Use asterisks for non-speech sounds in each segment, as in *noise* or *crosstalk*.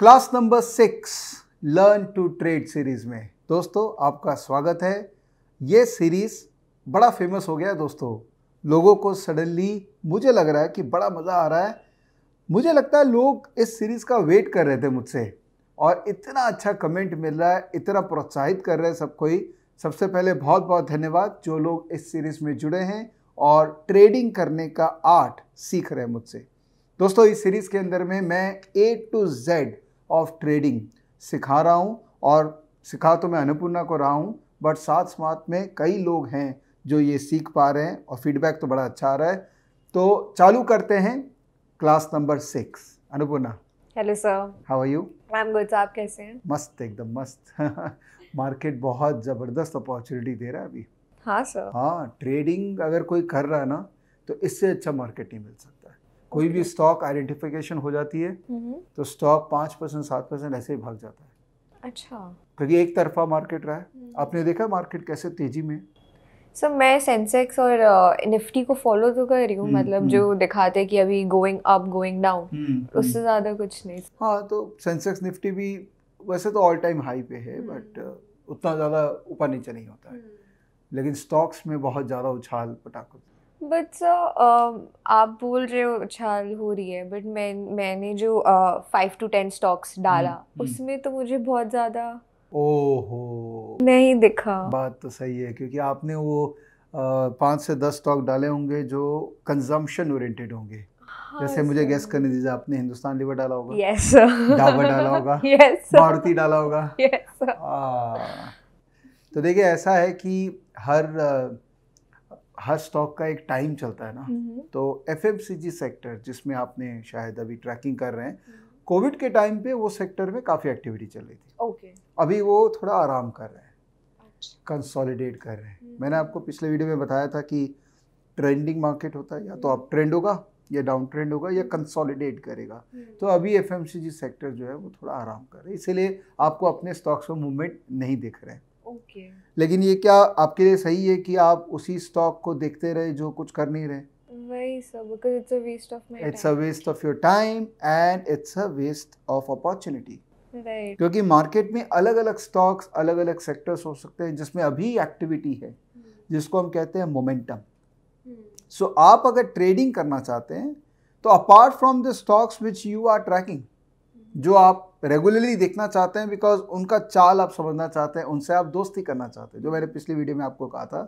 Class number six learn to trade series में दोस्तों आपका स्वागत है ये सीरीज बड़ा फेमस हो गया दोस्तों लोगों को सडनली मुझे लग रहा है कि बड़ा मज़ा आ रहा है मुझे लगता है लोग इस सीरीज़ का वेट कर रहे थे मुझसे और इतना अच्छा कमेंट मिल रहा है इतना प्रोत्साहित कर रहे हैं सब कोई सबसे पहले बहुत बहुत धन्यवाद जो लोग इस सीरीज़ में जुड़े हैं और ट्रेडिंग करने का आर्ट सीख रहे हैं मुझसे दोस्तों इस सीरीज़ के अंदर में मैं A to Z of trading सिखा रहा हूँ और सिखा तो मैं अन्नपूर्णा को रहा हूँ बट साथ साथ में कई लोग हैं जो ये सीख पा रहे हैं और फीडबैक तो बड़ा अच्छा आ रहा है तो चालू करते हैं class number six Annapurna hello sir how are you I am good आप कैसे हैं मस्त एकदम मस्त मार्केट *laughs* बहुत ज़बरदस्त अपॉर्चुनिटी दे रहा है अभी हाँ सर हाँ ट्रेडिंग अगर कोई कर रहा है ना तो इससे अच्छा मार्केट नहीं मिल सकता कोई भी स्टॉक आइडेंटिफिकेशन हो जाती है हम्म। तो स्टॉक पाँच परसेंट सात परसेंट ऐसे ही भाग जाता है अच्छा क्योंकि एक तरफा मार्केट रहा है हम्म। आपने देखा मार्केट कैसे तेजी में सर मैं सेंसेक्स और निफ्टी को फॉलो तो कर रही हूँ हम्म, मतलब जो दिखाते कि अभी गोइंग अप गोइंग डाउन उससे ज़्यादा कुछ नहीं हाँ तो सेंसेक्स निफ्टी भी वैसे तो ऑल टाइम हाई पे है बट उतना ज़्यादा ऊपर नीचे नहीं होता है लेकिन स्टॉक्स में बहुत ज़्यादा उछाल पटाख बट सर um, आप बोल रहे हो उछाल अच्छा, हो रही है बट मैं मैंने जो फाइव टू टेन स्टॉक्स डाला हम्म, हम्म। उसमें तो मुझे बहुत ज़्यादा ओहो नहीं दिखा बात तो सही है क्योंकि आपने वो पाँच से दस स्टॉक डाले होंगे जो कंजम्पशन ओरिएंटेड होंगे हाँ, जैसे मुझे गेस करने दीजिए आपने हिंदुस्तान लिवर डाला होगा यस डाबर डाला होगा यस *laughs* मारुति डाला होगा यस तो देखिए ऐसा है कि हर हर स्टॉक का एक टाइम चलता है ना हम्म। तो एफ सेक्टर जिसमें आपने शायद अभी ट्रैकिंग कर रहे हैं कोविड हम्म। के टाइम पे वो सेक्टर में काफ़ी एक्टिविटी चल रही थी ओके okay. अभी वो थोड़ा आराम कर रहे हैं कंसोलिडेट अच्छा। कर रहे हैं हम्म। मैंने आपको पिछले वीडियो में बताया था कि ट्रेंडिंग मार्केट होता है या तो अप ट्रेंड होगा या डाउन ट्रेंड होगा या कंसोलिडेट करेगा तो अभी एफ सेक्टर जो है वो थोड़ा आराम कर रहा है इसीलिए आपको अपने स्टॉक्स में मूवमेंट नहीं दिख रहे हैं लेकिन ये क्या आपके लिए सही है कि आप उसी स्टॉक को देखते रहे जो कुछ कर नहीं रहे क्योंकि मार्केट में अलग अलग स्टॉक्स अलग अलग सेक्टर्स हो सकते हैं जिसमें अभी एक्टिविटी है hmm. जिसको हम कहते हैं मोमेंटम सो hmm. so, आप अगर ट्रेडिंग करना चाहते हैं तो apart from the stocks which you are tracking जो आप रेगुलरली देखना चाहते हैं बिकॉज उनका चाल आप समझना चाहते हैं उनसे आप दोस्ती करना चाहते हैं जो मैंने पिछली वीडियो में आपको कहा था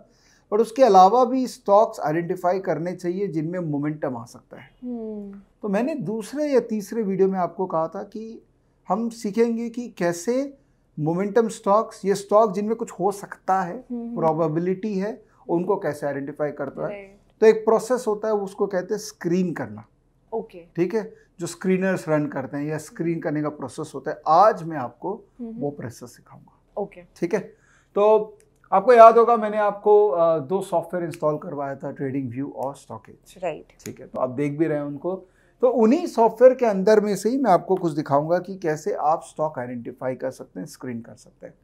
बट उसके अलावा भी स्टॉक्स आइडेंटिफाई करने चाहिए जिनमें मोमेंटम आ सकता है हम्म। तो मैंने दूसरे या तीसरे वीडियो में आपको कहा था कि हम सीखेंगे कि कैसे मोमेंटम स्टॉक्स ये स्टॉक जिनमें कुछ हो सकता है प्रोबेबिलिटी हम्म। है उनको कैसे आइडेंटिफाई करता है तो एक प्रोसेस होता है उसको कहते हैं स्क्रीन करना ओके ठीक है जो स्क्रीनर्स रन करते हैं या स्क्रीन करने का प्रोसेस होता है आज मैं आपको हम्म हम्म। वो प्रोसेस सिखाऊंगा ओके ठीक है तो आपको याद होगा मैंने आपको दो सॉफ्टवेयर इंस्टॉल करवाया था ट्रेडिंग व्यू और स्टॉकेज राइट ठीक है तो आप देख भी रहे हैं उनको तो उन्हीं सॉफ्टवेयर के अंदर में से ही मैं आपको कुछ दिखाऊंगा कि कैसे आप स्टॉक आइडेंटिफाई कर सकते हैं स्क्रीन कर सकते हैं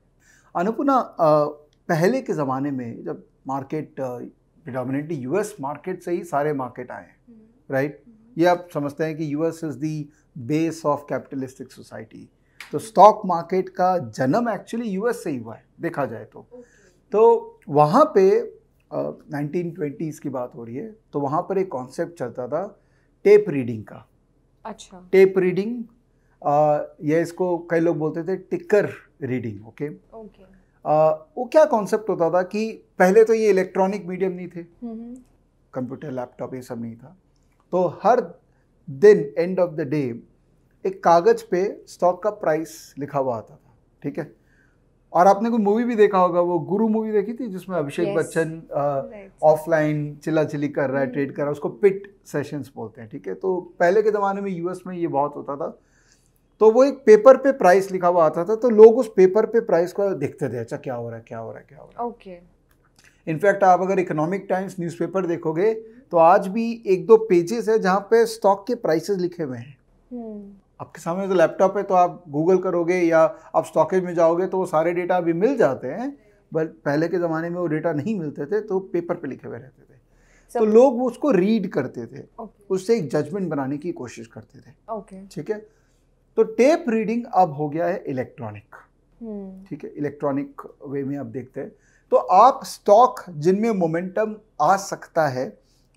अनुपुना पहले के ज़माने में जब मार्केट डिटॉमिनेटली यूएस मार्केट से ही सारे मार्केट आए हैं राइट हम्म। ये आप समझते हैं कि US is the base of capitalistic society तो स्टॉक मार्केट का जन्म एक्चुअली यूएस से ही हुआ है देखा जाए तो तो वहाँ पे नाइनटीन uh, की बात हो रही है तो वहाँ पर एक कॉन्सेप्ट चलता था टेप रीडिंग का अच्छा टेप रीडिंग uh, या इसको कई लोग बोलते थे टिकर रीडिंग ओके ओके वो क्या कॉन्सेप्ट होता था कि पहले तो ये इलेक्ट्रॉनिक मीडियम नहीं थे कंप्यूटर हम्म। लैपटॉप ये सब नहीं था तो हर दिन एंड ऑफ द डे एक कागज़ पे स्टॉक का प्राइस लिखा हुआ आता था ठीक है और आपने कोई मूवी भी देखा होगा वो गुरु मूवी देखी थी जिसमें अभिषेक yes. बच्चन ऑफलाइन चिल्ला चिल्ली कर रहा है ट्रेड hmm. कर रहा है उसको पिट सेशंस बोलते हैं ठीक है तो पहले के ज़माने में यूएस में ये बहुत होता था तो वो एक पेपर पे प्राइस लिखा हुआ आता था तो लोग उस पेपर पे प्राइस को देखते थे अच्छा क्या हो रहा है क्या हो रहा है क्या हो रहा है ओके इनफैक्ट आप अगर इकोनॉमिक टाइम्स न्यूज़पेपर देखोगे तो आज भी एक दो पेजेस है जहाँ पे स्टॉक के प्राइसेस लिखे हुए हैं हम्म। आपके सामने तो लैपटॉप है तो आप गूगल करोगे या आप स्टॉकेज में जाओगे तो वो सारे डेटा अभी मिल जाते हैं बट पहले के ज़माने में वो डेटा नहीं मिलते थे तो पेपर पे लिखे हुए रहते थे तो लोग उसको रीड करते थे okay. उससे एक जजमेंट बनाने की कोशिश करते थे ठीक okay. है तो टेप रीडिंग अब हो गया है इलेक्ट्रॉनिक हम्म। ठीक है इलेक्ट्रॉनिक वे में आप देखते हैं तो आप स्टॉक जिनमें मोमेंटम आ सकता है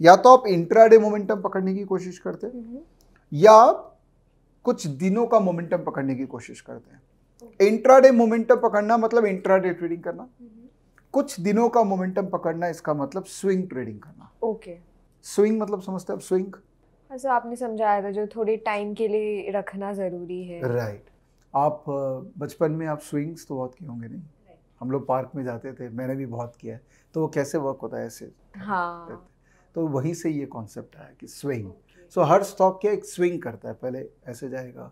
या तो आप इंट्राडे मोमेंटम पकड़ने की कोशिश करते हैं हम्म। या कुछ दिनों का मोमेंटम पकड़ने की कोशिश करते हैं इंट्राडे मोमेंटम पकड़ना मतलब इंट्राडे ट्रेडिंग करना हम्म। कुछ दिनों का मोमेंटम पकड़ना इसका मतलब स्विंग ट्रेडिंग करना ओके स्विंग मतलब समझते हैं आप स्विंग ऐसा अच्छा, आपने समझाया था जो थोड़े टाइम के लिए रखना ज़रूरी है राइट right. आप बचपन में आप स्विंग्स तो बहुत किए होंगे नहीं हम लोग पार्क में जाते थे मैंने भी बहुत किया है तो वो कैसे वर्क होता है ऐसे हाँ तो वहीं से ये कॉन्सेप्ट आया कि स्विंग सो हर स्टॉक क्या एक स्विंग करता है पहले ऐसे जाएगा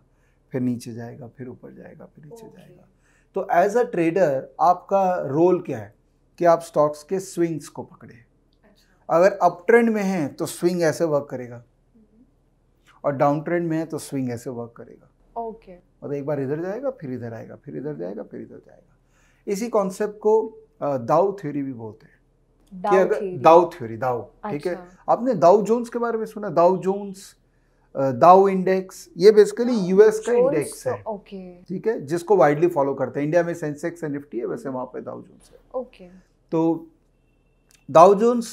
फिर नीचे जाएगा फिर ऊपर जाएगा फिर नीचे okay. जाएगा तो एज अ ट्रेडर आपका रोल क्या है कि आप स्टॉक्स के स्विंग्स को पकड़े अच्छा। अगर अप ट्रेंड तो हम्म। में है तो स्विंग ऐसे वर्क करेगा और डाउन ट्रेंड में है तो स्विंग ऐसे वर्क करेगा ओके okay. मतलब एक बार इधर जाएगा फिर इधर आएगा फिर इधर जाएगा फिर इधर जाएगा इसी कॉन्सेप्ट को दाउ थ्योरी भी बोलते हैं थ्योरी ठीक है अच्छा। आपने जोन्स के बारे में सुना जोन्स इंडेक्स ये बेसिकली यूएस का इंडेक्स है तो ठीक है जिसको वाइडली फॉलो करते हैं इंडिया में सेंसेक्स एंड निफ्टी है वैसे वहां पे दाव जोन्स है ओके तो Dow Jones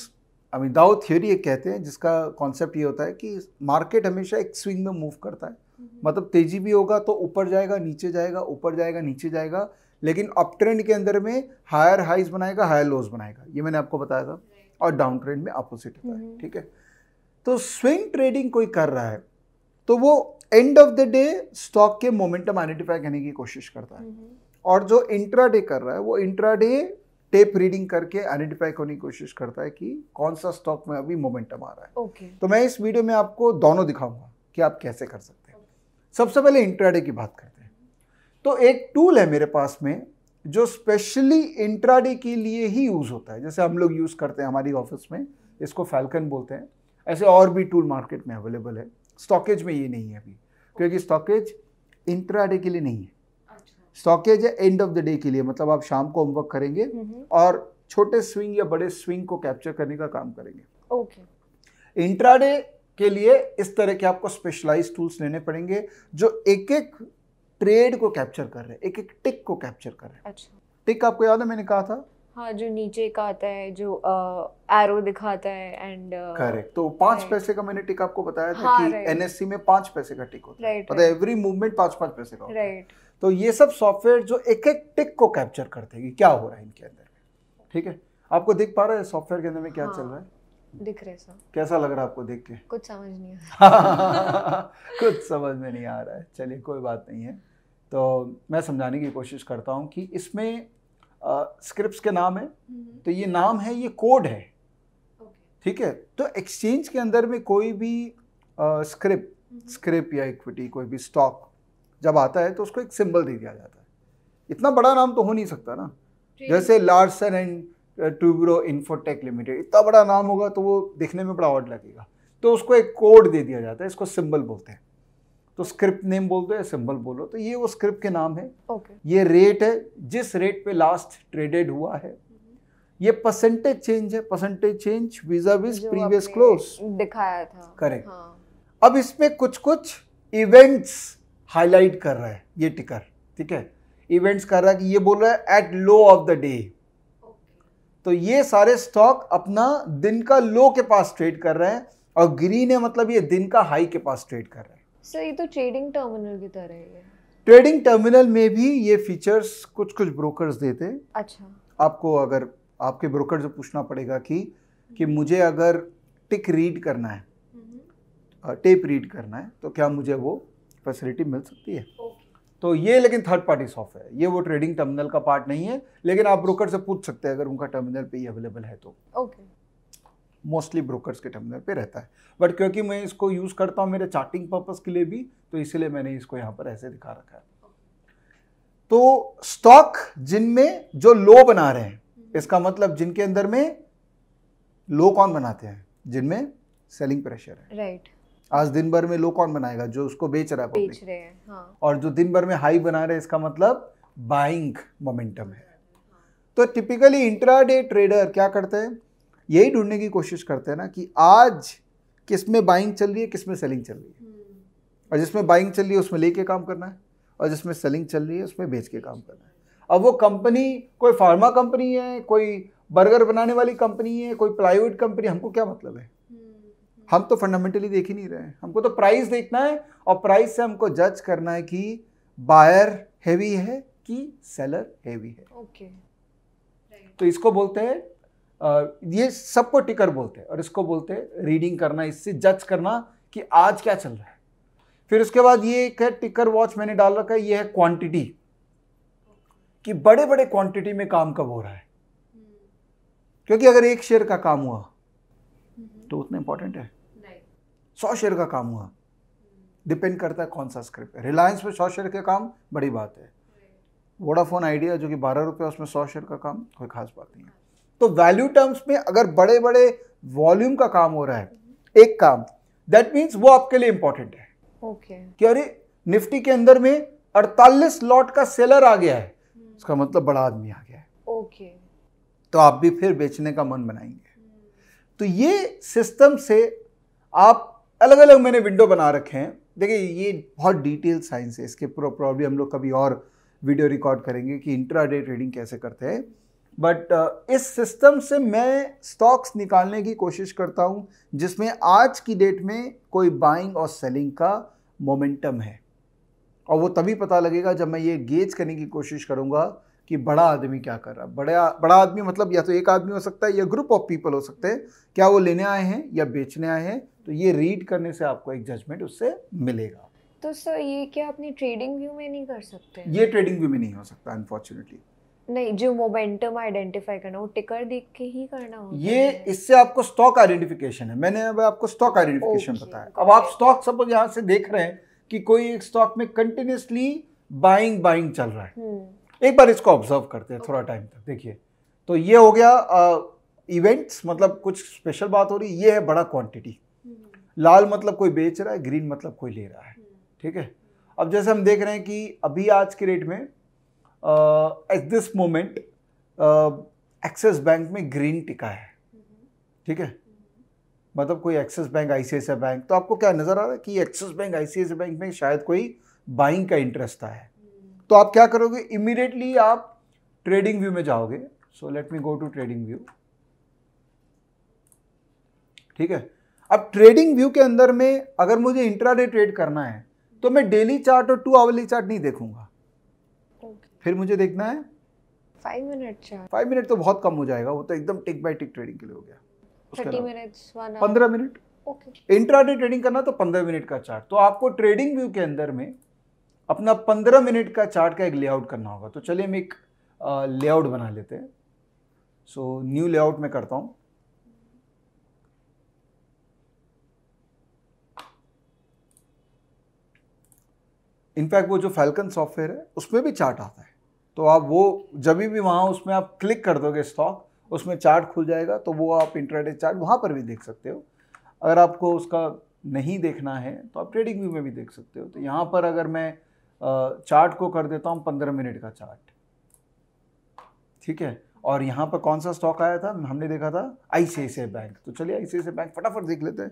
I mean Dow theory कहते हैं जिसका कॉन्सेप्ट ये होता है कि मार्केट हमेशा एक स्विंग में मूव करता है हम्म। मतलब तेजी भी होगा तो ऊपर जाएगा नीचे जाएगा ऊपर जाएगा नीचे जाएगा लेकिन अप ट्रेंड के अंदर में हायर हाइज बनाएगा हायर लोज बनाएगा ये मैंने आपको बताया था और डाउन ट्रेंड में अपोजिट होता है mm-hmm. ठीक है तो स्विंग ट्रेडिंग कोई कर रहा है तो वो end of the day stock के मोमेंटम आइडेंटिफाई करने की कोशिश करता है mm-hmm. और जो इंट्राडे कर रहा है वो इंट्राडे टेप रीडिंग करके आइडेंटिफाई करने की कोशिश करता है कि कौन सा स्टॉक में अभी मोमेंटम आ रहा है okay. तो मैं इस वीडियो में आपको दोनों दिखाऊंगा कि आप कैसे कर सकते हैं okay. सबसे पहले इंट्राडे की बात करें तो एक टूल है मेरे पास में जो स्पेशली इंट्राडे के लिए ही यूज़ होता है जैसे हम लोग यूज़ करते हैं हमारी ऑफिस में इसको फैल्कन बोलते हैं ऐसे और भी टूल मार्केट में अवेलेबल है स्टॉकेज में ये नहीं है अभी क्योंकि स्टॉकेज इंट्राडे के लिए नहीं है स्टॉकेज अच्छा। है एंड ऑफ द डे के लिए मतलब आप शाम को होमवर्क करेंगे और छोटे स्विंग या बड़े स्विंग को कैप्चर करने का काम करेंगे ओके okay. इंट्राडे के लिए इस तरह के आपको स्पेशलाइज टूल्स लेने पड़ेंगे जो एक एक ट्रेड को कैप्चर कर रहे हैं एक एक टिक को कैप्चर कर रहे हैं अच्छा टिक आपको याद है मैंने कहा था हाँ जो नीचे का आता है जो एरो दिखाता है एंड करेक्ट तो पांच पैसे का मैंने टिक आपको बताया था हाँ, कि एनएससी में पांच पैसे का टिक होता है पता एवरी मूवमेंट पांच पांच पैसे का होता है तो ये सब सॉफ्टवेयर जो एक एक टिक को कैप्चर करते हैं क्या हो रहा है इनके अंदर ठीक है आपको दिख पा रहा है सॉफ्टवेयर के अंदर में क्या हाँ. चल रहा है दिख रहे सब कैसा लग रहा है आपको देख के कुछ समझ नहीं आ रहा *laughs* कुछ समझ में नहीं आ रहा है चलिए कोई बात नहीं है तो मैं समझाने की कोशिश करता हूँ कि इसमें स्क्रिप्ट के नाम है हम्म। तो ये नाम है ये कोड है ठीक है तो एक्सचेंज के अंदर में कोई भी स्क्रिप्ट हम्म। स्क्रिप्ट या इक्विटी कोई भी स्टॉक जब आता है तो उसको एक सिंबल दे दिया जाता है इतना बड़ा नाम तो हो नहीं सकता ना जैसे Larsen and Toubro Infotech Limited इतना बड़ा नाम होगा तो वो दिखने में बड़ा ऑर्ड लगेगा तो उसको एक कोड दे दिया जाता है इसको सिंबल बोलते हैं तो स्क्रिप्ट नेम बोल दो या सिंबल बोलो तो ये वो स्क्रिप्ट के नाम है okay. ये रेट है जिस रेट पे लास्ट ट्रेडेड हुआ है ये परसेंटेज चेंज है percentage change vis-a-vis previous close दिखाया था करेक्ट हाँ। अब इसमें कुछ कुछ इवेंट्स हाईलाइट कर रहा है ये टिकर ठीक है इवेंट्स कर रहा है कि ये बोल रहा है at low of the day तो ये सारे स्टॉक अपना दिन का लो के पास ट्रेड कर रहे हैं और ग्रीन है मतलब ये दिन का हाई के पास ट्रेड कर रहे हैं सर ये तो ट्रेडिंग टर्मिनल की तरह है ट्रेडिंग टर्मिनल में भी ये फीचर्स कुछ कुछ ब्रोकर्स देते हैं अच्छा आपको अगर आपके ब्रोकर से पूछना पड़ेगा कि कि मुझे अगर टिक रीड करना है टेप हम्म। रीड करना है तो क्या मुझे वो फैसिलिटी मिल सकती है ओके। तो ये लेकिन थर्ड पार्टी सॉफ्टवेयर ये वो ट्रेडिंग टर्मिनल का पार्ट नहीं है लेकिन आप ब्रोकर से पूछ सकते हैं अगर उनका टर्मिनल पे ये अवेलेबल है तो ओके मोस्टली ब्रोकर्स के टर्मिनल पे रहता है बट क्योंकि मैं इसको यूज़ करता हूँ मेरे चार्टिंग पर्पज़ के लिए भी तो इसीलिए मैंने इसको यहाँ पर ऐसे दिखा रखा है तो स्टॉक जिनमें जो लो बना रहे हैं हम्म। इसका मतलब जिनके अंदर में लो कौन बनाते हैं जिनमें सेलिंग प्रेशर है राइट आज दिन भर में लो कौन बनाएगा जो उसको बेच रहा है बेच रहे हैं हाँ। और जो दिन भर में हाई बना रहे इसका मतलब बाइंग मोमेंटम है तो टिपिकली इंट्राडे ट्रेडर क्या करते हैं यही ढूंढने की कोशिश करते हैं ना कि आज किस में बाइंग चल रही है किस में सेलिंग चल रही है हम्म। और जिसमें बाइंग चल रही है उसमें लेके काम करना है और जिसमें सेलिंग चल रही है उसमें बेच के काम करना है अब वो कंपनी कोई फार्मा कंपनी है कोई बर्गर बनाने वाली कंपनी है कोई प्लाईवुड कंपनी हमको क्या मतलब है हम तो फंडामेंटली देख ही नहीं रहे हमको तो प्राइस देखना है और प्राइस से हमको जज करना है कि बायर हैवी है कि सेलर हैवी है ओके तो इसको बोलते हैं ये सबको टिकर बोलते हैं और इसको बोलते हैं रीडिंग करना इससे जज करना कि आज क्या चल रहा है फिर उसके बाद ये एक है टिकर वॉच मैंने डाल रखा है ये है क्वांटिटी कि बड़े बड़े क्वांटिटी में काम कब हो रहा है hmm. क्योंकि अगर एक शेयर का काम हुआ hmm. तो उतना इंपॉर्टेंट है सौ शेयर का काम हुआ डिपेंड करता है कौन सा स्क्रिप्ट है रिलायंस में सौ शेयर का काम बड़ी बात है वोडाफोन आइडिया जो कि बारह रुपये उसमें सौ शेयर का काम कोई खास बात नहीं है तो वैल्यू टर्म्स में अगर बड़े बड़े वॉल्यूम का काम हो रहा है एक काम दैट मीन्स वो आपके लिए इंपॉर्टेंट है okay. अरे निफ्टी के अंदर में 48 लॉट का सेलर आ गया है इसका मतलब बड़ा आदमी आ गया है okay. तो आप भी फिर बेचने का मन बनाएंगे तो ये सिस्टम से आप अलग अलग मैंने विंडो बना रखे हैं देखिए ये बहुत डिटेल साइंस है इसके प्रॉब्लम हम लोग कभी और वीडियो रिकॉर्ड करेंगे कि इंट्राडे ट्रेडिंग कैसे करते हैं बट uh, इस सिस्टम से मैं स्टॉक्स निकालने की कोशिश करता हूँ जिसमें आज की डेट में कोई बाइंग और सेलिंग का मोमेंटम है और वो तभी पता लगेगा जब मैं ये गेज करने की कोशिश करूँगा कि बड़ा आदमी क्या कर रहा है बड़ा बड़ा आदमी मतलब या तो एक आदमी हो सकता है या ग्रुप ऑफ पीपल हो सकते हैं क्या वो लेने आए हैं या बेचने आए हैं तो ये रीड करने से आपको एक जजमेंट उससे मिलेगा तो सर ये क्या अपनी ट्रेडिंग व्यू में नहीं कर सकते ये ट्रेडिंग व्यू में नहीं हो सकता अनफॉर्चुनेटली नहीं जो मोमेंटम आइडेंटिफाई करना वो टिकर देख के ही करना होगा ये इससे आपको स्टॉक आइडेंटिफिकेशन है मैंने अब आपको स्टॉक आइडेंटिफिकेशन बताया अब आप स्टॉक सब यहाँ से देख रहे हैं कि कोई एक स्टॉक में कंटिन्यूसली बाइंग बाइंग चल रहा है हम्म। एक बार इसको ऑब्जर्व करते हैं थोड़ा टाइम तक देखिए तो ये हो गया इवेंट्स मतलब कुछ स्पेशल बात हो रही है ये है बड़ा क्वांटिटी हम्म। लाल मतलब कोई बेच रहा है ग्रीन मतलब कोई ले रहा है हम्म। ठीक है अब जैसे हम देख रहे हैं कि अभी आज के रेट में at this moment Axis Bank में ग्रीन टिका है हम्म। ठीक है मतलब कोई एक्सिस बैंक आईसीआईसीआई बैंक तो आपको क्या नज़र आ रहा है कि एक्सिस बैंक आईसीआईसीआई बैंक में शायद कोई बाइंग का इंटरेस्ट आया है तो आप क्या करोगे इमीडिएटली आप ट्रेडिंग व्यू में जाओगे so let me go to trading view ठीक है अब ट्रेडिंग व्यू के अंदर में अगर मुझे इंट्राडे ट्रेड करना है तो मैं डेली चार्ट और टू आवरली चार्ट नहीं देखूंगा okay. फिर मुझे देखना है five minute chart five minute तो बहुत कम हो जाएगा वो तो एकदम टिक बाय टिक ट्रेडिंग के लिए हो गया पंद्रह मिनट इंट्राडे ट्रेडिंग करना तो पंद्रह मिनट का चार्ट तो आपको ट्रेडिंग व्यू के अंदर में अपना पंद्रह मिनट का चार्ट का एक लेआउट करना होगा तो चलिए हम एक लेआउट बना लेते हैं सो न्यू लेआउट में करता हूँ इनफैक्ट वो जो फैल्कन सॉफ्टवेयर है उसमें भी चार्ट आता है तो आप वो जब भी वहाँ उसमें आप क्लिक कर दोगे स्टॉक उसमें चार्ट खुल जाएगा तो वो आप इंटरनेट चार्ट वहाँ पर भी देख सकते हो अगर आपको उसका नहीं देखना है तो आप ट्रेडिंग व्यू में भी देख सकते हो तो यहाँ पर अगर मैं चार्ट को कर देता हूँ पंद्रह मिनट का चार्ट ठीक है और यहाँ पर कौन सा स्टॉक आया था हमने देखा था आईसीआईसीआई बैंक तो चलिए आईसीआईसीआई बैंक फटाफट देख लेते हैं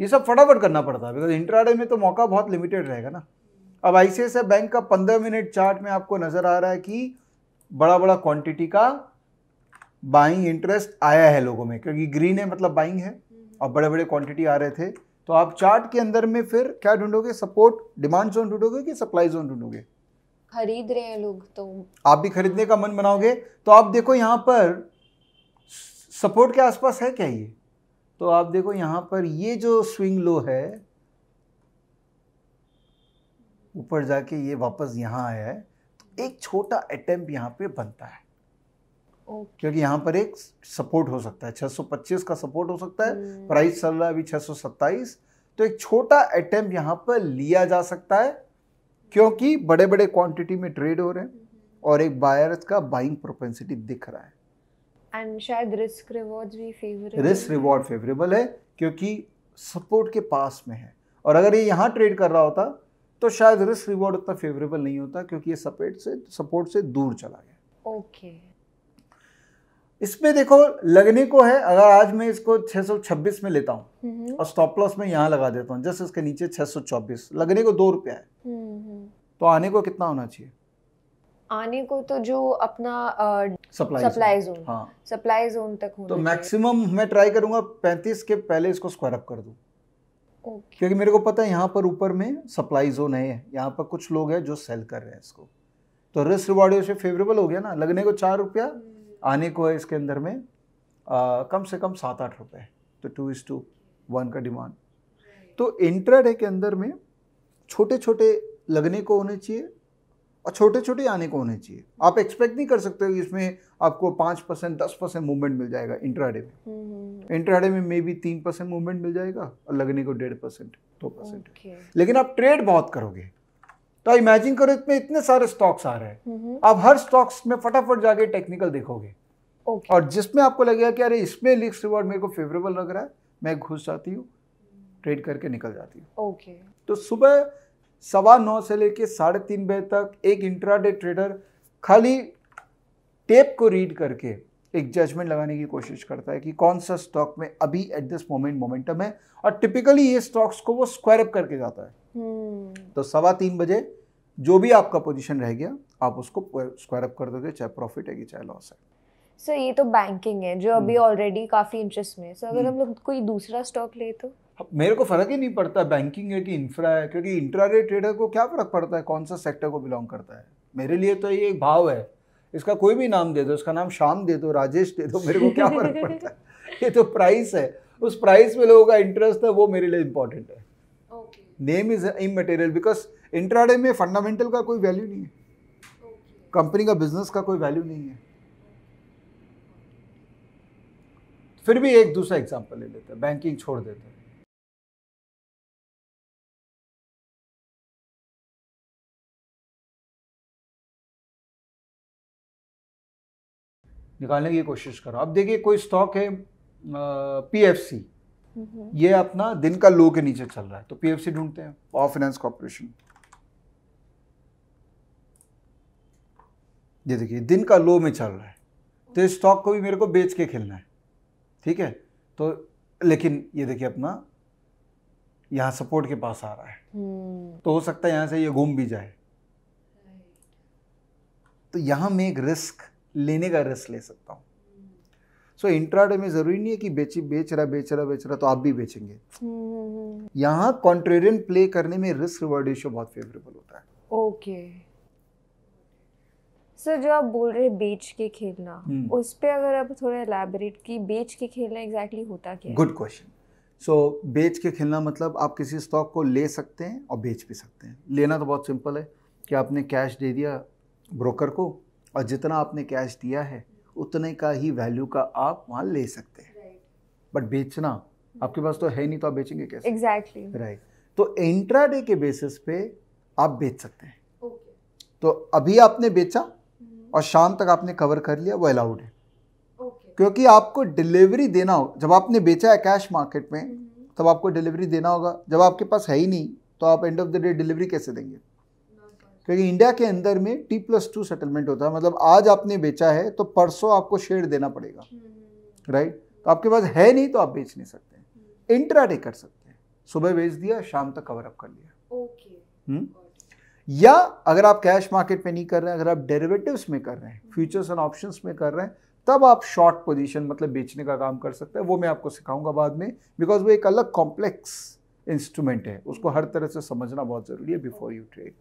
ये सब फटाफट करना पड़ता है बिकॉज इंट्राडे में तो मौका बहुत लिमिटेड रहेगा ना अब आईसीआईसीआई बैंक का पंद्रह मिनट चार्ट में आपको नज़र आ रहा है कि बड़ा बड़ा क्वांटिटी का बाइंग इंटरेस्ट आया है लोगों में क्योंकि ग्रीन है मतलब बाइंग है और बड़े बड़े क्वांटिटी आ रहे थे तो आप चार्ट के अंदर में फिर क्या ढूंढोगे सपोर्ट डिमांड जोन ढूंढोगे कि सप्लाई जोन ढूंढोगे खरीद रहे हैं लोग तो आप भी खरीदने का मन बनाओगे तो आप देखो यहाँ पर सपोर्ट के आसपास है क्या ये तो आप देखो यहाँ पर ये जो स्विंग लो है ऊपर जाके ये वापस यहाँ आया है तो एक छोटा अटेम्प यहाँ पे बनता है okay. क्योंकि यहाँ पर एक सपोर्ट हो सकता है 625 का सपोर्ट हो सकता है हम्म। प्राइस चल रहा है अभी 627 तो एक छोटा अटेम्प्ट यहाँ पर लिया जा सकता है क्योंकि बड़े बड़े क्वांटिटी में ट्रेड हो रहे हैं हम्म। और एक बायर का बाइंग प्रोपेंसिटी दिख रहा है एंड शायद रिस्क रिवॉर्ड भी फेवरेबल रिस्क रिवॉर्ड फेवरेबल है क्योंकि सपोर्ट के पास में है और अगर ये यहाँ ट्रेड कर रहा होता तो शायद रिस्क रिवॉर्ड उतना फेवरेबल नहीं होता क्योंकि ये सपोर्ट से सपोर्ट से दूर चला गया ओके okay. इसमें देखो लगने को है अगर आज मैं इसको 626 में लेता हूँ हम्म। और स्टॉप लॉस में यहाँ लगा देता हूँ जस्ट इसके नीचे 624 लगने को दो रुपया है हम्म, हम्म। तो आने को कितना होना चाहिए आने को तो जो अपना सप्लाई सप्लाई जोन हाँ सप्लाई जोन तक तो मैक्सिमम मैं ट्राई करूंगा 35 के पहले इसको स्क्वायर अप कर दूं okay. क्योंकि मेरे को पता है यहाँ पर ऊपर में सप्लाई जोन है यहाँ पर कुछ लोग हैं जो सेल कर रहे हैं इसको तो रिस्क रिवॉर्ड फेवरेबल हो गया ना लगने को चार रुपया आने को है इसके अंदर में आ, कम से कम सात आठ रुपए तो टू इज़ टू वन का डिमांड तो इंट्राडे के अंदर में छोटे छोटे लगने को होने चाहिए और छोटे छोटे आने को होने चाहिए आप एक्सपेक्ट नहीं कर सकते कि इसमें आपको पाँच परसेंट दस परसेंट मूवमेंट मिल जाएगा इंट्राडे में इंट्राडे हम्म, हम्म। में मे बी तीन परसेंट मूवमेंट मिल जाएगा और लगने को डेढ़ परसेंट दो परसेंट लेकिन आप ट्रेड बहुत करोगे तो इमेजिन करो इतने इतने सारे स्टॉक्स आ रहे हैं आप हम्म। हर स्टॉक्स में फटाफट जाके टेक्निकल देखोगे okay. और जिसमें आपको लगेगा कि अरे इसमें रिस्क रिवॉर्ड मेरे को फेवरेबल लग रहा है मैं घुस जाती हूँ ट्रेड करके निकल जाती हूँ ओके okay. तो सुबह सवा नौ से लेके साढ़े तीन बजे तक एक इंट्राडे ट्रेडर खाली टेप को रीड करके एक जजमेंट लगाने की कोशिश करता है कि कौन सा स्टॉक में अभी एट दिस मोमेंट मोमेंटम है और टिपिकली ये स्टॉक्स को वो स्क्वायर अप करके जाता है हम्म। तो सवा तीन बजे जो भी आपका पोजीशन रह गया आप उसको स्क्वायर अप कर दोगे चाहे प्रॉफिट है कि चाहे लॉस है सो so, ये तो बैंकिंग है जो अभी ऑलरेडी काफ़ी इंटरेस्ट में है सो so, अगर हम्म। हम लोग कोई दूसरा स्टॉक ले तो मेरे को फर्क ही नहीं पड़ता बैंकिंग है कि इंफ्रा है क्योंकि इंट्राडे ट्रेडर को क्या फर्क पड़ता है कौन सा सेक्टर को बिलोंग करता है मेरे लिए तो ये एक भाव है इसका कोई भी नाम दे दो इसका नाम शाम दे दो राजेश दे दो मेरे को क्या फर्क पड़ता है *laughs* ये तो प्राइस है उस प्राइस में लोगों का इंटरेस्ट है वो मेरे लिए इंपॉर्टेंट है name is immaterial because intraday में फंडामेंटल का कोई वैल्यू नहीं है कंपनी का बिजनेस का कोई वैल्यू नहीं है फिर भी एक दूसरा एग्जाम्पल ले लेते हैं बैंकिंग छोड़ देते हैं निकालने की कोशिश करो अब देखिए कोई स्टॉक है पीएफसी Mm-hmm. ये अपना दिन का लो के नीचे चल रहा है तो पीएफसी ढूंढते हैं पावर फाइनेंस कॉर्पोरेशन ये देखिए दिन का लो में चल रहा है तो इस स्टॉक को भी मेरे को बेच के खेलना है ठीक है तो लेकिन ये देखिए अपना यहाँ सपोर्ट के पास आ रहा है hmm. तो हो सकता है यहाँ से ये घूम भी जाए तो यहाँ मैं एक रिस्क लेने का रिस्क ले सकता हूँ सो इंट्राडे में जरूरी नहीं है कि बेची बेच रहा बेच रहा बेच रहा तो आप भी बेचेंगे हम्म। यहाँ कॉन्ट्रेरियन प्ले करने में रिस्क रिवॉर्ड रेशियो बहुत फेवरेबल होता है ओके सर जो आप बोल रहे हैं बेच के खेलना हम्म। उस पर अगर आप थोड़ा एलैबोरेट की बेच के खेलना एग्जैक्टली exactly होता क्या गुड क्वेश्चन सो बेच के खेलना मतलब आप किसी स्टॉक को ले सकते हैं और बेच भी सकते हैं लेना तो बहुत सिंपल है कि आपने कैश दे दिया ब्रोकर को और जितना आपने कैश दिया है उतने का ही वैल्यू का आप वहाँ ले सकते हैं बट बेचना आपके पास तो है नहीं तो आप बेचेंगे कैसे एग्जैक्टली exactly. Right right. तो इंट्रा के बेसिस पे आप बेच सकते हैं okay. तो अभी आपने बेचा हम्म। और शाम तक आपने कवर कर लिया वो अलाउड है क्योंकि आपको डिलीवरी देना हो जब आपने बेचा है कैश मार्केट में हम्म। तब आपको डिलीवरी देना होगा जब आपके पास है ही नहीं तो आप end of the day delivery कैसे देंगे क्योंकि तो इंडिया के अंदर में टी प्लस टू सेटलमेंट होता है मतलब आज आपने बेचा है तो परसों आपको शेयर देना पड़ेगा राइट हम्म। तो आपके पास है नहीं तो आप बेच नहीं सकते इंट्राडे हम्म। कर सकते हैं सुबह बेच दिया शाम तक कवर अप कर लिया ओके हम्म? या अगर आप कैश मार्केट में नहीं कर रहे हैं अगर आप डेरिवेटिव्स में कर रहे हैं फ्यूचर्स एंड ऑप्शंस में कर रहे हैं तब आप शॉर्ट पोजीशन मतलब बेचने का काम कर सकते हैं वो मैं आपको सिखाऊंगा बाद में बिकॉज वो एक अलग कॉम्प्लेक्स इंस्ट्रूमेंट है उसको हर तरह से समझना बहुत ज़रूरी है बिफोर यू ट्रेड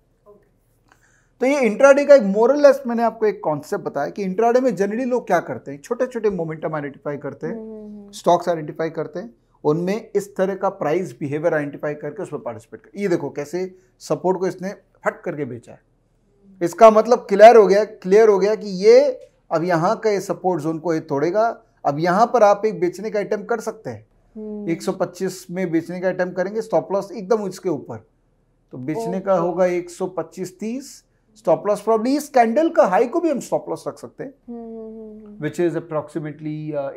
तो ये इंट्राडे का एक मोरलेस मैंने आपको एक कॉन्सेप्ट बताया कि इंट्राडे में जनरली लोग क्या करते हैं छोटे छोटे मोमेंटम आइडेंटिफाई करते हैं स्टॉक्स आइडेंटिफाई करते हैं उनमें इस तरह का प्राइस बिहेवियर आइडेंटिफाई करके उसमें पार्टिसिपेट कर ये देखो कैसे सपोर्ट को इसने फट करके बेचा है इसका मतलब क्लियर हो गया क्लियर हो गया कि ये अब यहाँ का ये सपोर्ट जोन को ये तोड़ेगा अब यहाँ पर आप एक बेचने का अटैम्प कर सकते हैं हम्म। एक में बेचने का अटैम्प करेंगे स्टॉप लॉस एकदम उसके ऊपर तो बेचने का होगा एक सौ स्टॉप लॉस प्रॉब्ली इस कैंडल का हाई को भी हम स्टॉप लॉस रख सकते हैं विच इज अप्रोक्सीमेटली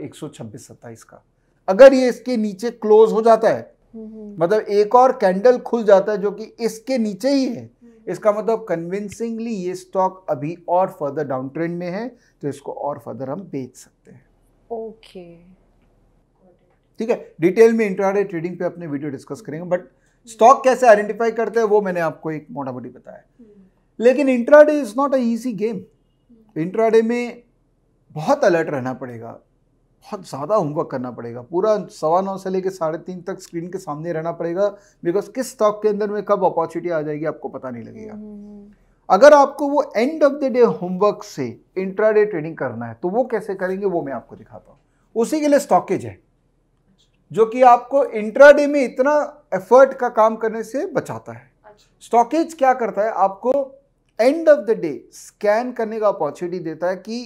एक सौ छब्बीस सत्ताईस का अगर ये इसके नीचे क्लोज हो जाता है हम्म, हम्म। मतलब एक और कैंडल खुल जाता है जो कि इसके नीचे ही है हम्म। इसका मतलब कन्विंसिंगली ये स्टॉक अभी और फर्दर डाउन ट्रेंड में है तो इसको और फर्दर हम बेच सकते हैं ओके ठीक है डिटेल में इंटरडे ट्रेडिंग पे अपने वीडियो डिस्कस करेंगे बट स्टॉक कैसे आइडेंटिफाई करते हैं वो मैंने आपको एक मोटा मोटी बताया लेकिन intraday is not a easy game intraday में बहुत अलर्ट रहना पड़ेगा बहुत ज़्यादा होमवर्क करना पड़ेगा पूरा सवा नौ से लेकर साढ़े तीन तक स्क्रीन के सामने रहना पड़ेगा बिकॉज किस स्टॉक के अंदर में कब अपॉर्चुनिटी आ जाएगी आपको पता नहीं लगेगा हम्म। अगर आपको वो end of the day homework से इंट्राडे ट्रेडिंग करना है तो वो कैसे करेंगे वो मैं आपको दिखाता हूँ उसी के लिए स्टॉकेज है जो कि आपको इंट्राडे में इतना एफर्ट का काम करने से बचाता है स्टॉकेज अच्छा। क्या करता है आपको end of the day scan करने का अपॉर्चुनिटी देता है कि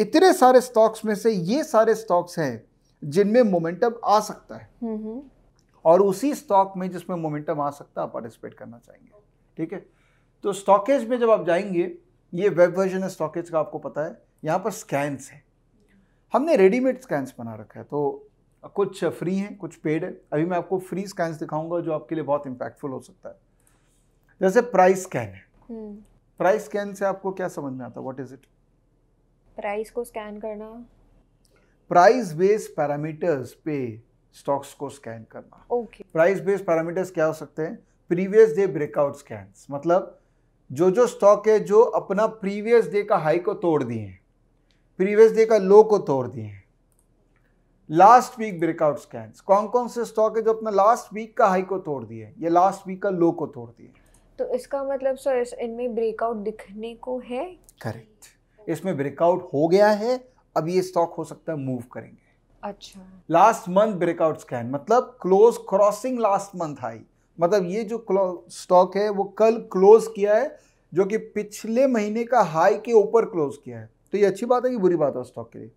इतने सारे स्टॉक्स में से ये सारे स्टॉक्स हैं जिनमें मोमेंटम आ सकता है हम्म, हम्म। और उसी स्टॉक में जिसमें मोमेंटम आ सकता है पार्टिसिपेट करना चाहेंगे ठीक है तो स्टॉकेज में जब आप जाएंगे ये वेब वर्जन है स्टॉकेज का आपको पता है यहाँ पर स्कैंस है हमने रेडीमेड स्कैंस बना रखा है तो कुछ फ्री हैं कुछ पेड है अभी मैं आपको फ्री स्कैंस दिखाऊंगा जो आपके लिए बहुत इम्पैक्टफुल हो सकता है जैसे प्राइस स्कैन है हम्म। प्राइस स्कैन से आपको क्या समझ में आता व्हाट इज इट प्राइस को स्कैन करना प्राइस बेस्ड पैरामीटर्स पे स्टॉक्स को स्कैन करना ओके प्राइस बेस्ड पैरामीटर्स क्या हो सकते हैं प्रीवियस डे ब्रेकआउट स्कैन मतलब जो जो स्टॉक है जो अपना प्रीवियस डे का हाई को तोड़ दिए हैं प्रीवियस डे का लो को तोड़ दिए हैं लास्ट वीक ब्रेकआउट स्कैन कौन कौन से स्टॉक है जो अपना लास्ट वीक का हाई को तोड़ दिए ये लास्ट वीक का लो को तोड़ दिए तो इसका मतलब सर इनमें ब्रेकआउट दिखने को है करेक्ट इसमें ब्रेकआउट हो गया है अब ये स्टॉक हो सकता है मूव करेंगे अच्छा लास्ट मंथ ब्रेकआउट स्कैन मतलब close crossing last month high मतलब ये जो स्टॉक है वो कल क्लोज किया है जो कि पिछले महीने का हाई के ऊपर क्लोज किया है तो ये अच्छी बात है कि बुरी बात है स्टॉक के लिए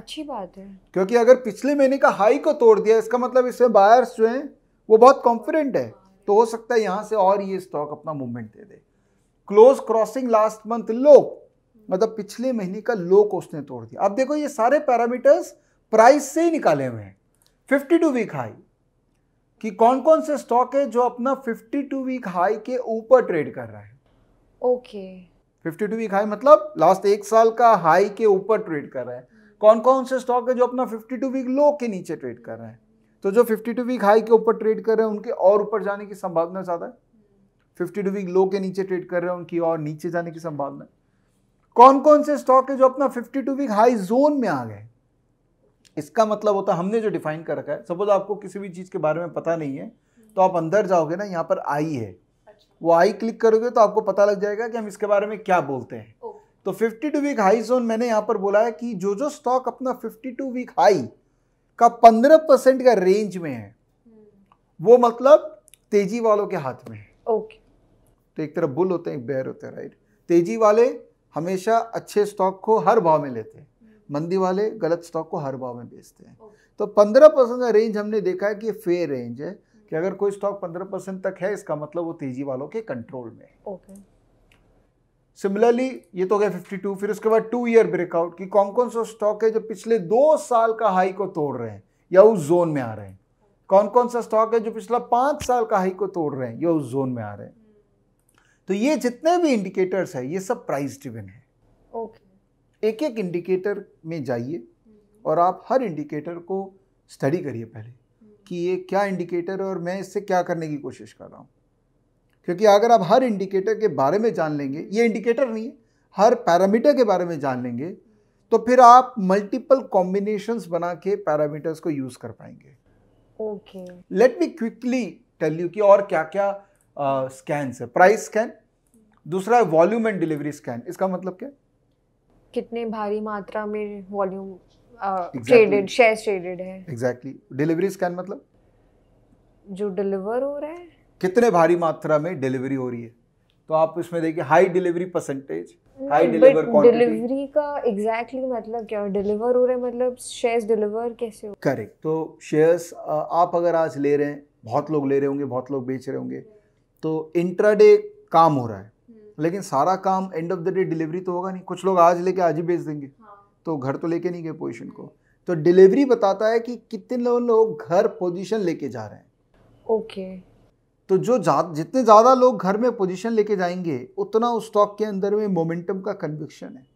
अच्छी बात है क्योंकि अगर पिछले महीने का हाई को तोड़ दिया इसका मतलब इसमें बायर्स जो हैं वो बहुत कॉन्फिडेंट है तो हो सकता है यहां से और ये स्टॉक अपना मूवमेंट दे दे close crossing last month low मतलब पिछले महीने का लो को उसने तोड़ दिया अब देखो ये सारे पैरामीटर्स प्राइस से ही निकाले हुए हैं फिफ्टी टू वीक हाई कि कौन कौन से स्टॉक है जो अपना फिफ्टी टू वीक हाई के ऊपर ट्रेड कर रहा है okay fifty two week high मतलब लास्ट एक साल का हाई के ऊपर ट्रेड कर रहा है कौन कौन से स्टॉक है जो अपना फिफ्टी टू वीक लो के नीचे ट्रेड कर रहे हैं तो जो 52 वीक हाई के ऊपर ट्रेड कर रहे हैं उनके और ऊपर जाने की संभावना ज़्यादा है फिफ्टी टू वीक लो के नीचे ट्रेड कर रहे हैं उनकी और नीचे जाने की संभावना कौन कौन से स्टॉक है जो अपना fifty two week high zone में आ गए इसका मतलब होता है हमने जो डिफाइन कर रखा है सपोज आपको किसी भी चीज़ के बारे में पता नहीं है तो आप अंदर जाओगे ना यहाँ पर आई है अच्छा। वो आई क्लिक करोगे तो आपको पता लग जाएगा कि हम इसके बारे में क्या बोलते हैं तो 52 वीक हाई जोन मैंने यहाँ पर बोला है कि जो जो स्टॉक अपना 52 वीक हाई का पंद्रह परसेंट का रेंज में है वो मतलब तेजी वालों के हाथ में है ओके तो एक तरफ बुल होते हैं एक बैर होते हैं राइट तेजी वाले हमेशा अच्छे स्टॉक को हर भाव में लेते हैं मंदी वाले गलत स्टॉक को हर भाव में बेचते हैं तो पंद्रह परसेंट का रेंज हमने देखा है कि फेयर रेंज है कि अगर कोई स्टॉक पंद्रह परसेंट तक है इसका मतलब वो तेजी वालों के कंट्रोल में है सिमिलरली ये तो गया 52 फिर उसके बाद टू ईयर ब्रेकआउट कि कौन कौन सा स्टॉक है जो पिछले दो साल का हाई को तोड़ रहे हैं या उस जोन में आ रहे हैं कौन कौन सा स्टॉक है जो पिछला पाँच साल का हाई को तोड़ रहे हैं या उस जोन में आ रहे हैं तो ये जितने भी इंडिकेटर्स है ये सब प्राइस ड्रिवन है okay. एक एक इंडिकेटर में जाइए और आप हर इंडिकेटर को स्टडी करिए पहले कि ये क्या इंडिकेटर है और मैं इससे क्या करने की कोशिश कर रहा हूँ क्योंकि अगर आप हर इंडिकेटर के बारे में जान लेंगे ये इंडिकेटर नहीं है हर पैरामीटर के बारे में जान लेंगे तो फिर आप मल्टीपल कॉम्बिनेशंस बना के पैरामीटर्स को यूज़ कर पाएंगे okay let me quickly tell you कि और क्या क्या स्कैन है प्राइस स्कैन दूसरा है वॉल्यूम एंड डिलीवरी स्कैन इसका मतलब क्या कितने भारी मात्रा में वॉल्यूम ट्रेडेड शेयर ट्रेडेड है एग्जैक्टली डिलीवरी स्कैन मतलब जो डिलीवर हो रहा है कितने भारी मात्रा में डिलीवरी हो रही है तो आप इसमें देखिए high delivery percentage high deliver delivery का एग्जैक्टली exactly मतलब क्या डिलीवर हो रहे है मतलब शेयर्स डिलीवर कैसे हो करेक्ट तो शेयर्स आप अगर आज ले रहे हैं बहुत लोग ले रहे होंगे बहुत लोग बेच रहे होंगे तो इंट्राडे काम हो रहा है हम्म। लेकिन सारा काम end of the day delivery तो होगा नहीं कुछ लोग आज लेके आज ही बेच देंगे हाँ। तो घर तो लेके नहीं गए पोजीशन को तो डिलीवरी बताता है कि कितने लोग घर पोजीशन लेके जा रहे हैं ओके okay. तो जो जा, जितने ज़्यादा लोग घर में पोजीशन लेके जाएंगे उतना उस स्टॉक के अंदर में मोमेंटम का कन्विक्शन है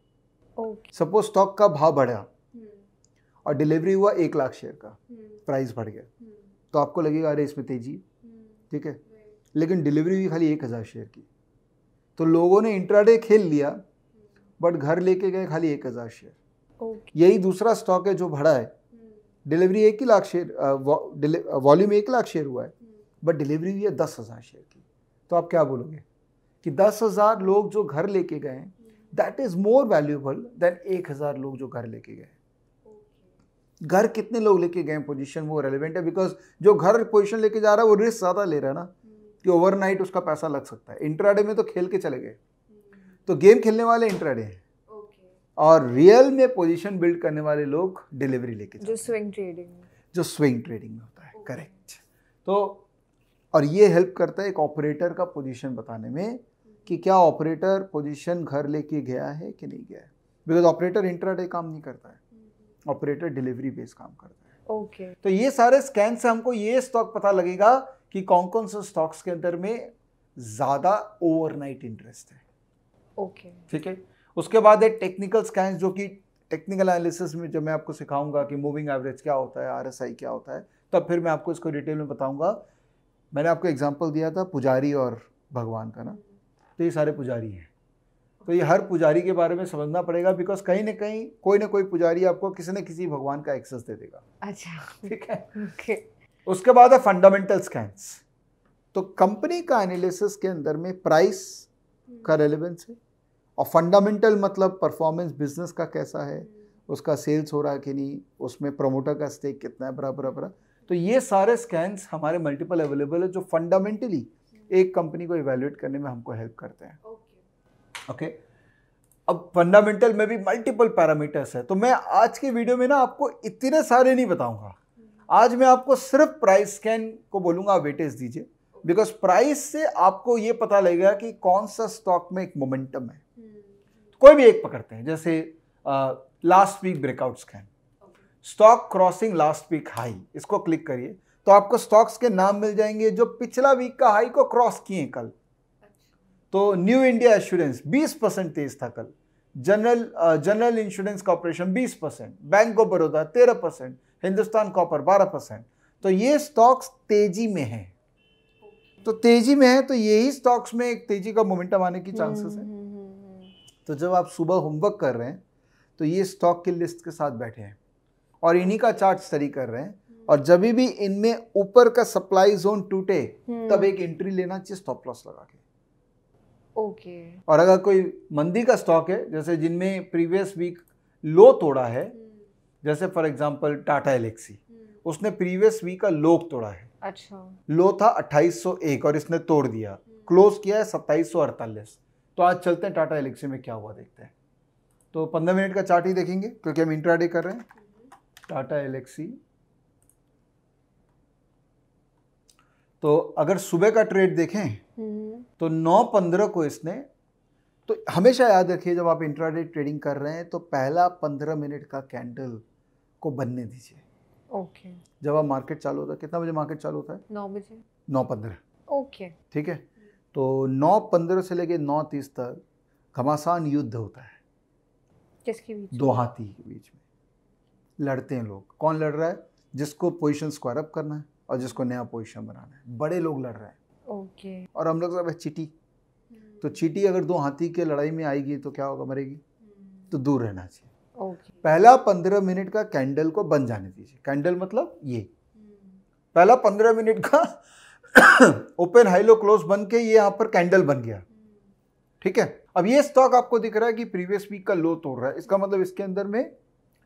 सपोज okay. स्टॉक का भाव बढ़ा hmm. और डिलीवरी हुआ एक लाख शेयर का प्राइस hmm. बढ़ गया hmm. तो आपको लगेगा अरे इसमें तेजी ठीक है लेकिन डिलीवरी हुई खाली एक हज़ार शेयर की तो लोगों ने इंट्राडे खेल लिया बट घर लेके गए खाली एक हज़ार शेयर okay. यही दूसरा स्टॉक है जो बढ़ा है डिलीवरी एक ही लाख शेयर वॉल्यूम एक लाख शेयर हुआ है बट डिलीवरी हुई है दस हज़ार शेयर की तो आप क्या बोलोगे कि दस हज़ार लोग जो घर लेके गए that is more valuable than एक हज़ार लोग जो घर लेके गए घर कितने लोग लेके गए पोजीशन वो रेलिवेंट है बिकॉज जो घर पोजीशन लेके जा रहा है वो रिस्क ज़्यादा ले रहा है ना कि ओवरनाइट उसका पैसा लग सकता है इंट्राडे में तो खेल के चले गए तो गेम खेलने वाले इंट्राडे हैं और रियल में पोजीशन बिल्ड करने वाले लोग डिलीवरी लेके जो स्विंग ट्रेडिंग जो स्विंग ट्रेडिंग में होता है करेक्ट तो और ये हेल्प करता है एक ऑपरेटर का पोजीशन बताने में कि क्या ऑपरेटर पोजीशन घर लेके गया है कि नहीं गया है बिकॉज ऑपरेटर इंटरडे काम नहीं करता है ऑपरेटर डिलीवरी बेस काम करता है ओके okay. तो ये सारे स्कैन से हमको ये स्टॉक पता लगेगा कि कौन कौन से स्टॉक्स के अंदर में ज़्यादा ओवरनाइट इंटरेस्ट है ओके okay. ठीक है उसके बाद है टेक्निकल स्कैन जो कि टेक्निकल एनालिसिस में जब मैं आपको सिखाऊंगा कि मूविंग एवरेज क्या होता है आरएसआई क्या होता है तब फिर मैं आपको इसको डिटेल में बताऊंगा मैंने आपको एग्जाम्पल दिया था पुजारी और भगवान का ना तो ये सारे पुजारी हैं तो ये हर पुजारी के बारे में समझना पड़ेगा बिकॉज कहीं ना कहीं कोई ना कोई पुजारी आपको किसी न किसी भगवान का एक्सेस दे देगा अच्छा ठीक है ओके उसके बाद है फंडामेंटल स्कैंस तो कंपनी का एनालिसिस के अंदर में प्राइस का रेलिवेंस हम्म। है और फंडामेंटल मतलब परफॉर्मेंस बिजनेस का कैसा है हम्म। उसका सेल्स हो रहा है कि नहीं उसमें प्रमोटर का स्टेक कितना है बराबर बराबर तो ये सारे स्कैंस हमारे मल्टीपल अवेलेबल है जो फंडामेंटली एक कंपनी को इवेल्युएट करने में हमको हेल्प करते हैं ओके okay. okay? अब फंडामेंटल में भी मल्टीपल पैरामीटर्स है तो मैं आज के वीडियो में ना आपको इतने सारे नहीं बताऊंगा आज मैं आपको सिर्फ प्राइस स्कैन को बोलूंगा वेटेज दीजिए बिकॉज प्राइस से आपको ये पता लगेगा कि कौन सा स्टॉक में एक मोमेंटम है हम्म। कोई भी एक पकड़ते हैं जैसे last week breakout scan stock crossing last week high इसको क्लिक करिए तो आपको स्टॉक्स के नाम मिल जाएंगे जो पिछला वीक का हाई को क्रॉस किए कल अच्छा। तो न्यू इंडिया एश्योरेंस 20 परसेंट तेज था कल general general insurance corporation 20 percent bank of Baroda 13 percent Hindustan copper 12 percent तो ये स्टॉक्स तो तेजी में हैं तो तेजी में है तो यही स्टॉक्स में एक तेजी का मोमेंटम आने की चांसेस है हम्म, हम्म, हम्म, तो जब आप सुबह होमवर्क कर रहे हैं तो ये स्टॉक की लिस्ट के साथ बैठे हैं और इन्हीं का चार्ट स्टडी कर रहे हैं और जब भी इनमें ऊपर का सप्लाई जोन टूटे हम्म। तब एक एंट्री लेना चाहिए स्टॉप लॉस लगा के ओके और अगर कोई मंदी का स्टॉक है जैसे जिनमें प्रीवियस वीक लो तोड़ा है हम्म। जैसे फॉर एग्जांपल टाटा एलेक्सी उसने प्रीवियस वीक का लो तोड़ा है अच्छा लो था 2801 और इसने तोड़ दिया क्लोज हम्म। किया है सत्ताईस तो आज चलते हैं टाटा एलेक्सी में क्या हुआ देखते हैं तो पंद्रह मिनट का चार्ट ही देखेंगे क्योंकि हम इंट्राडे कर रहे हैं टाटा एलेक्सी तो अगर सुबह का ट्रेड देखें हम्म। तो नौ पंद्रह को इसने तो हमेशा याद रखिए जब आप इंट्राडे ट्रेडिंग कर रहे हैं तो पहला पंद्रह मिनट का कैंडल को बनने दीजिए ओके जब आप मार्केट चालू होता है कितना बजे मार्केट चालू होता है नौ बजे नौ पंद्रह ओके ठीक है तो नौ पंद्रह से लेके नौ तीस तक घमासान युद्ध होता है किसके बीच दो हाथी के बीच में लड़ते हैं लोग कौन लड़ रहा है जिसको पोजिशन स्क्वायर अप करना है और जिसको नया पोजिशन बनाना है बड़े लोग लड़ रहे हैं ओके और हम लोग सब है चीटी तो चीटी अगर दो हाथी के लड़ाई में आएगी तो क्या होगा मरेगी तो दूर रहना चाहिए okay. पहला पंद्रह मिनट का कैंडल को बन जाने दीजिए कैंडल मतलब ये hmm. पहला पंद्रह मिनट का ओपन हाईलो क्लोज बन के ये यहाँ पर कैंडल बन गया ठीक है अब ये स्टॉक आपको दिख रहा है कि प्रीवियस वीक का लो तोड़ रहा है इसका मतलब इसके अंदर में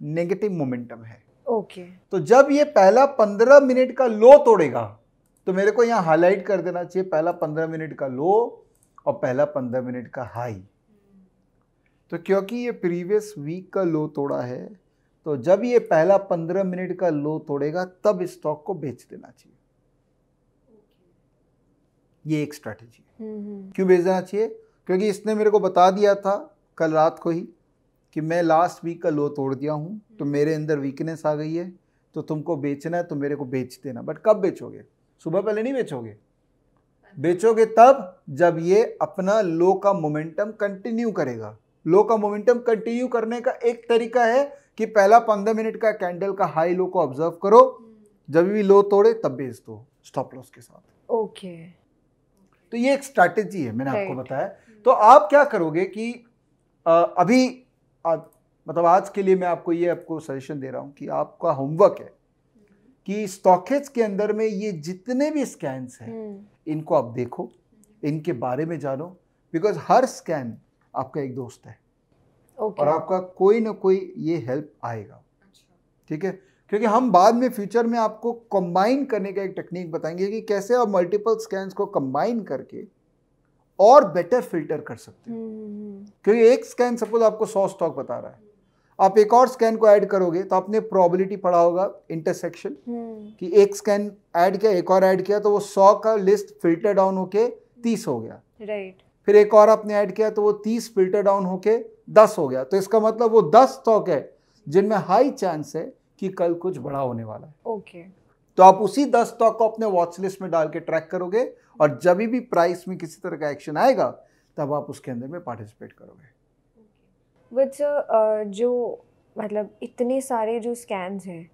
नेगेटिव मोमेंटम है ओके okay. तो जब ये पहला पंद्रह मिनट का लो तोड़ेगा तो मेरे को यहाँ हाईलाइट कर देना चाहिए पहला पंद्रह मिनट का लो और पहला पंद्रह मिनट का हाई तो क्योंकि ये प्रीवियस वीक का लो तोड़ा है तो जब ये पहला पंद्रह मिनट का लो तोड़ेगा तब स्टॉक को बेच देना चाहिए ये एक स्ट्रैटेजी हम्म, हम्म। क्यों बेच देना चाहिए क्योंकि इसने मेरे को बता दिया था कल रात को ही कि मैं लास्ट वीक का लो तोड़ दिया हूँ तो हम्म। मेरे अंदर वीकनेस आ गई है तो तुमको बेचना है तो मेरे को बेच देना बट कब बेचोगे सुबह पहले नहीं बेचोगे बेचोगे तब जब ये अपना लो का मोमेंटम कंटिन्यू करेगा लो का मोमेंटम कंटिन्यू करने का एक तरीका है कि पहला पंद्रह मिनट का कैंडल का हाई लो को ऑब्जर्व करो हम्म। जब भी लो तोड़े तब बेच दो स्टॉप लॉस के साथ ओके तो ये एक स्ट्रैटेजी है मैंने आपको बताया हम्म। तो आप क्या करोगे कि आ, अभी आज मतलब आज के लिए मैं आपको ये आपको सजेशन दे रहा हूँ कि आपका होमवर्क है कि स्टॉकेज के अंदर में ये जितने भी स्कैन्स हैं हम्म। इनको आप देखो इनके बारे में जानो बिकॉज हर स्कैन आपका एक दोस्त है okay. और आपका कोई ना कोई ये हेल्प आएगा अच्छा। ठीक है क्योंकि हम बाद में फ्यूचर में आपको कंबाइन करने का एक टेक्निक बताएंगे कि कैसे आप मल्टीपल स्कैन्स को कंबाइन करके और बेटर फिल्टर कर सकते हैं हम्म। क्योंकि एक स्कैन सपोज आपको सौ स्टॉक बता रहा है आप एक और स्कैन को ऐड करोगे तो आपने प्रोबेबिलिटी पढ़ा होगा इंटरसेक्शन हम्म। कि एक स्कैन ऐड किया एक और ऐड किया तो वो सौ का लिस्ट फिल्टर डाउन होके तीस हो गया राइट फिर एक और आपने ऐड किया तो वो तीस फिल्टर डाउन होके दस हो गया तो इसका मतलब वो दस स्टॉक है जिनमें हाई चांस है कि कल कुछ बड़ा होने वाला है ओके okay. तो आप उसी दस स्टॉक को अपने वॉच लिस्ट में डाल के ट्रैक करोगे और जब भी प्राइस में किसी तरह का एक्शन आएगा तब आप उसके अंदर में पार्टिसिपेट करोगे बट सर जो मतलब इतने सारे जो स्कैन्स हैं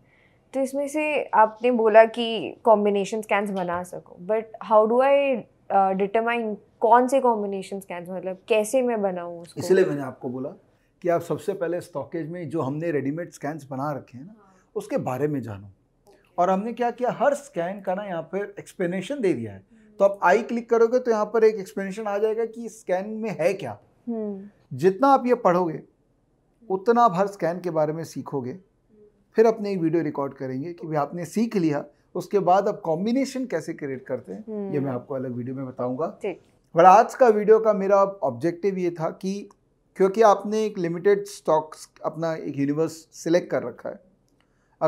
तो इसमें से आपने बोला कि कॉम्बिनेशन स्कैन्स बना सको but how do I determine कौन से कॉम्बिनेशन स्कैन्स मतलब कैसे मैं बनाऊँ इसलिए मैंने आपको बोला कि आप सबसे पहले स्टॉकेज में जो हमने रेडीमेड स्कैन्स बना रखे हैं ना उसके बारे में जानो और हमने क्या किया हर स्कैन का ना यहाँ पर एक्सप्लेनेशन दे दिया है तो आप आई क्लिक करोगे तो यहाँ पर एक एक्सप्लेनेशन आ जाएगा कि स्कैन में है क्या हम्म। जितना आप ये पढ़ोगे उतना आप हर स्कैन के बारे में सीखोगे फिर अपने एक वीडियो रिकॉर्ड करेंगे कि भाई आपने सीख लिया उसके बाद आप कॉम्बिनेशन कैसे क्रिएट करते हैं ये हम्म। मैं आपको अलग वीडियो में बताऊंगा बट आज का वीडियो का मेरा ऑब्जेक्टिव ये था कि क्योंकि आपने एक लिमिटेड स्टॉक्स अपना एक यूनिवर्स सिलेक्ट कर रखा है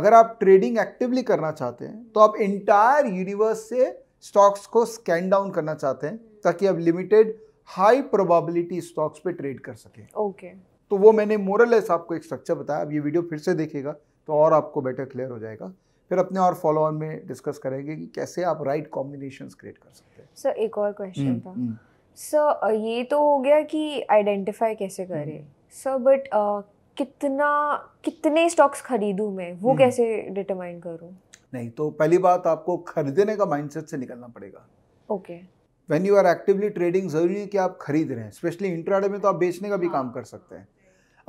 अगर आप ट्रेडिंग एक्टिवली करना चाहते हैं तो आप इंटायर यूनिवर्स से स्टॉक्स को स्कैन डाउन करना चाहते हैं हम्म। ताकि अब लिमिटेड हाई प्रोबेबिलिटी स्टॉक्स पे ट्रेड कर सके ओके okay. तो वो मैंने मोरलेस आपको एक स्ट्रक्चर बताया अब ये वीडियो फिर से देखेगा तो और आपको बेटर क्लियर हो जाएगा फिर अपने और फॉलो ऑन में डिस्कस करेंगे कि कैसे आप राइट कॉम्बिनेशन क्रिएट कर सकते हैं सर एक और क्वेश्चन हम्म, था हम्म। सर ये तो हो गया कि आइडेंटिफाई कैसे करें सर बट कितना कितने स्टॉक्स खरीदूँ मैं वो कैसे डिटरमाइन करूँ नहीं तो पहली बात आपको खरीदने का माइंडसेट से निकलना पड़ेगा okay when you are actively trading जरूरी है कि आप खरीद रहे हैं स्पेशली इंट्राडे में तो आप बेचने का भी हाँ. काम कर सकते हैं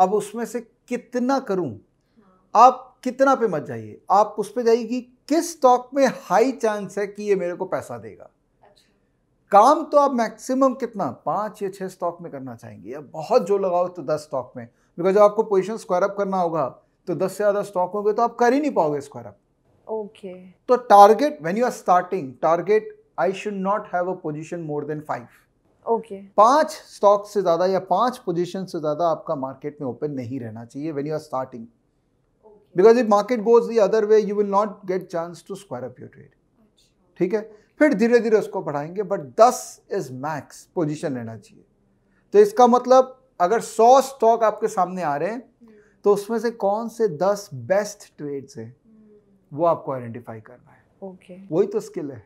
अब उसमें से कितना करूं आप कितना पे मत जाइए आप उस पर जाइए कि किस स्टॉक में हाई चांस है कि ये मेरे को पैसा देगा अच्छा। काम तो आप मैक्सिमम कितना पाँच या छः स्टॉक में करना चाहेंगे या बहुत जो लगाओ तो दस स्टॉक में बिकॉज जब आपको पोजिशन स्क्वायर अप करना होगा तो दस से ज़्यादा स्टॉक होंगे तो आप कर ही नहीं पाओगे स्क्वायर अप ओके तो target when you are starting target I should not have a position more than five okay पांच स्टॉक से ज्यादा या पांच पोजीशन से ज्यादा आपका मार्केट में ओपन नहीं रहना चाहिए when you are starting because if market goes the other way you will not get chance to square up your trade ठीक है फिर धीरे धीरे उसको बढ़ाएंगे बट दस इज मैक्स पोजिशन रहना चाहिए तो इसका मतलब अगर सौ स्टॉक आपके सामने आ रहे हैं हम्म। तो उसमें से कौन से दस बेस्ट ट्रेड्स हैं वो आपको आइडेंटिफाई करना है ओके okay. वही तो स्किल है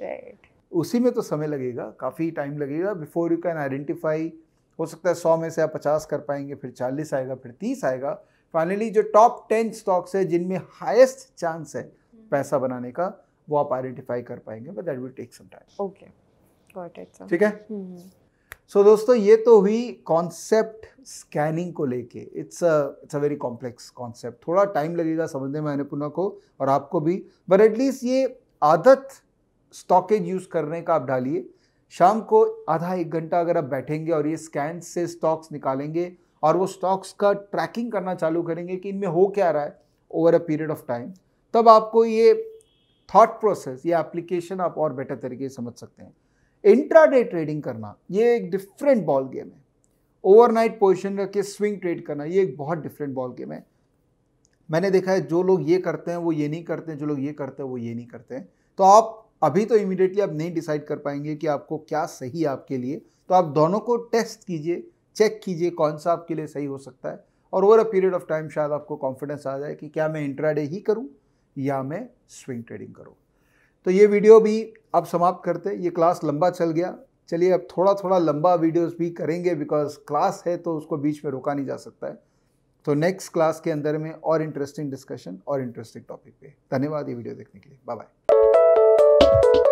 राइट right. उसी में तो समय लगेगा काफ़ी टाइम लगेगा बिफोर यू कैन आइडेंटिफाई हो सकता है सौ में से आप पचास कर पाएंगे फिर चालीस आएगा फिर तीस आएगा फाइनली जो टॉप टेन स्टॉक्स है जिनमें हाइस्ट चांस है hmm. पैसा बनाने का वो आप आइडेंटिफाई कर पाएंगे but that will take some time okay ठीक है hmm. सो so, दोस्तों ये तो हुई कॉन्सेप्ट स्कैनिंग को लेके it's a it's a very complex concept थोड़ा टाइम लगेगा समझने में अन्नपूर्णा को और आपको भी बट एटलीस्ट ये आदत स्टॉकेज यूज़ करने का आप डालिए शाम को आधा एक घंटा अगर आप बैठेंगे और ये स्कैन से स्टॉक्स निकालेंगे और वो स्टॉक्स का ट्रैकिंग करना चालू करेंगे कि इनमें हो क्या रहा है over a period of time तब आपको ये थाट प्रोसेस ये एप्लीकेशन आप और बेटर तरीके से समझ सकते हैं इंट्राडे ट्रेडिंग करना ये एक डिफरेंट बॉल गेम है ओवरनाइट पोजिशन रख के स्विंग ट्रेड करना ये एक बहुत डिफरेंट बॉल गेम है मैंने देखा है जो लोग ये करते हैं वो ये नहीं करते हैं जो लोग ये करते हैं वो ये नहीं करते हैं तो आप अभी तो इमीडिएटली आप नहीं डिसाइड कर पाएंगे कि आपको क्या सही है आपके लिए तो आप दोनों को टेस्ट कीजिए चेक कीजिए कौन सा आपके लिए सही हो सकता है और over a period of time शायद आपको कॉन्फिडेंस आ जाए कि क्या मैं इंट्राडे ही करूँ या मैं स्विंग ट्रेडिंग करूँ तो ये वीडियो भी अब समाप्त करते ये क्लास लंबा चल गया चलिए अब थोड़ा थोड़ा लंबा वीडियोस भी करेंगे बिकॉज क्लास है तो उसको बीच में रोका नहीं जा सकता है तो नेक्स्ट क्लास के अंदर में और इंटरेस्टिंग डिस्कशन और इंटरेस्टिंग टॉपिक पे धन्यवाद ये वीडियो देखने के लिए बाय बाय